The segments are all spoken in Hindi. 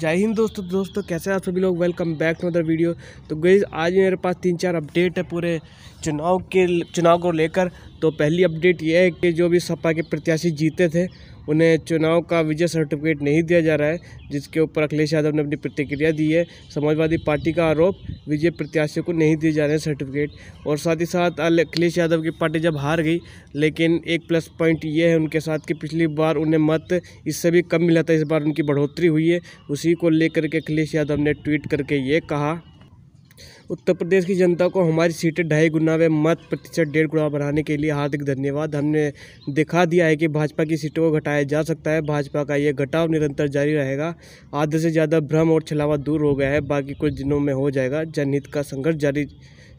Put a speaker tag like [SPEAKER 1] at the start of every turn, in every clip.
[SPEAKER 1] जय हिंद दोस्तों दोस्तों कैसे हैं आप सभी लोग welcome back to other video तो गई आज मेरे पास तीन चार अपडेट है पूरे चुनाव के चुनाव को लेकर तो पहली अपडेट यह है कि जो भी सपा के प्रत्याशी जीते थे उन्हें चुनाव का विजय सर्टिफिकेट नहीं दिया जा रहा है जिसके ऊपर अखिलेश यादव ने अपनी प्रतिक्रिया दी है समाजवादी पार्टी का आरोप विजय प्रत्याशियों को नहीं दिए जा रहे हैं सर्टिफिकेट और साथ ही साथ अखिलेश यादव की पार्टी जब हार गई लेकिन एक प्लस पॉइंट ये है उनके साथ कि पिछली बार उन्हें मत इससे भी कम मिला था इस बार उनकी बढ़ोतरी हुई है उसी को लेकर के अखिलेश यादव ने ट्वीट करके ये कहा उत्तर प्रदेश की जनता को हमारी सीटें ढाई गुना व मत प्रतिशत डेढ़ गुना बढ़ाने के लिए हार्दिक धन्यवाद हमने दिखा दिया है कि भाजपा की सीटों को घटाया जा सकता है भाजपा का यह घटाव निरंतर जारी रहेगा आधे से ज़्यादा भ्रम और छलावा दूर हो गया है बाकी कुछ दिनों में हो जाएगा जनहित का संघर्ष जारी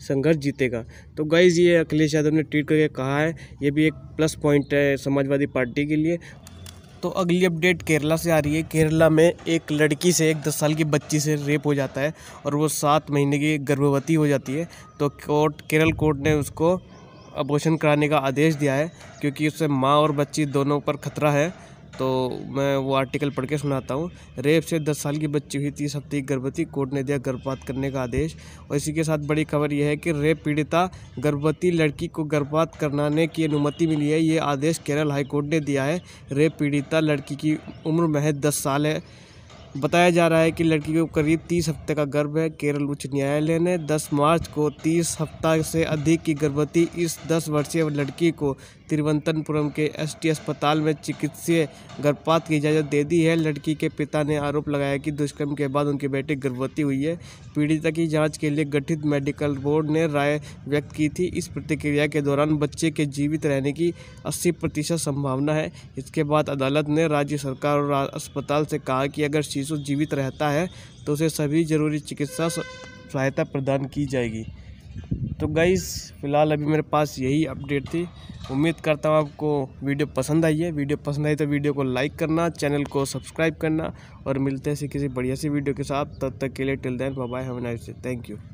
[SPEAKER 1] संघर्ष जीतेगा तो गाइज ये अखिलेश यादव ने ट्वीट करके कहा है ये भी एक प्लस पॉइंट है समाजवादी पार्टी के लिए तो अगली अपडेट केरला से आ रही है केरला में एक लड़की से एक दस साल की बच्ची से रेप हो जाता है और वो सात महीने की गर्भवती हो जाती है तो कोर्ट केरल कोर्ट ने उसको अबोशन कराने का आदेश दिया है क्योंकि उससे माँ और बच्ची दोनों पर खतरा है तो मैं वो आर्टिकल पढ़ के सुनाता हूँ रेप से दस साल की बच्ची हुई तीस हफ्ते की गर्भवती कोर्ट ने दिया गर्भपात करने का आदेश और इसी के साथ बड़ी खबर यह है कि रेप पीड़िता गर्भवती लड़की को गर्भपात कराने की अनुमति मिली है ये आदेश केरल हाईकोर्ट ने दिया है रेप पीड़िता लड़की की उम्र महज दस साल है बताया जा रहा है कि लड़की को करीब तीस हफ्ते का गर्भ है केरल उच्च न्यायालय ने 10 मार्च को तीस हफ्ता से अधिक की गर्भवती इस 10 वर्षीय लड़की को तिरुवनंतपुरम के एसटी अस्पताल में चिकित्सीय गर्भपात की इजाज़त दे दी है लड़की के पिता ने आरोप लगाया कि दुष्कर्म के बाद उनकी बेटी गर्भवती हुई है पीड़िता की जांच के लिए गठित मेडिकल बोर्ड ने राय व्यक्त की थी इस प्रतिक्रिया के दौरान बच्चे के जीवित रहने की अस्सी प्रतिशत संभावना है इसके बाद अदालत ने राज्य सरकार और अस्पताल से कहा कि अगर शिशु जीवित रहता है तो उसे सभी जरूरी चिकित्सा सहायता प्रदान की जाएगी तो गाइस फ़िलहाल अभी मेरे पास यही अपडेट थी उम्मीद करता हूँ आपको वीडियो पसंद आई है वीडियो पसंद आई तो वीडियो को लाइक करना चैनल को सब्सक्राइब करना और मिलते हैं किसी बढ़िया सी वीडियो के साथ तब तक के लिए till then bye have nice day thank you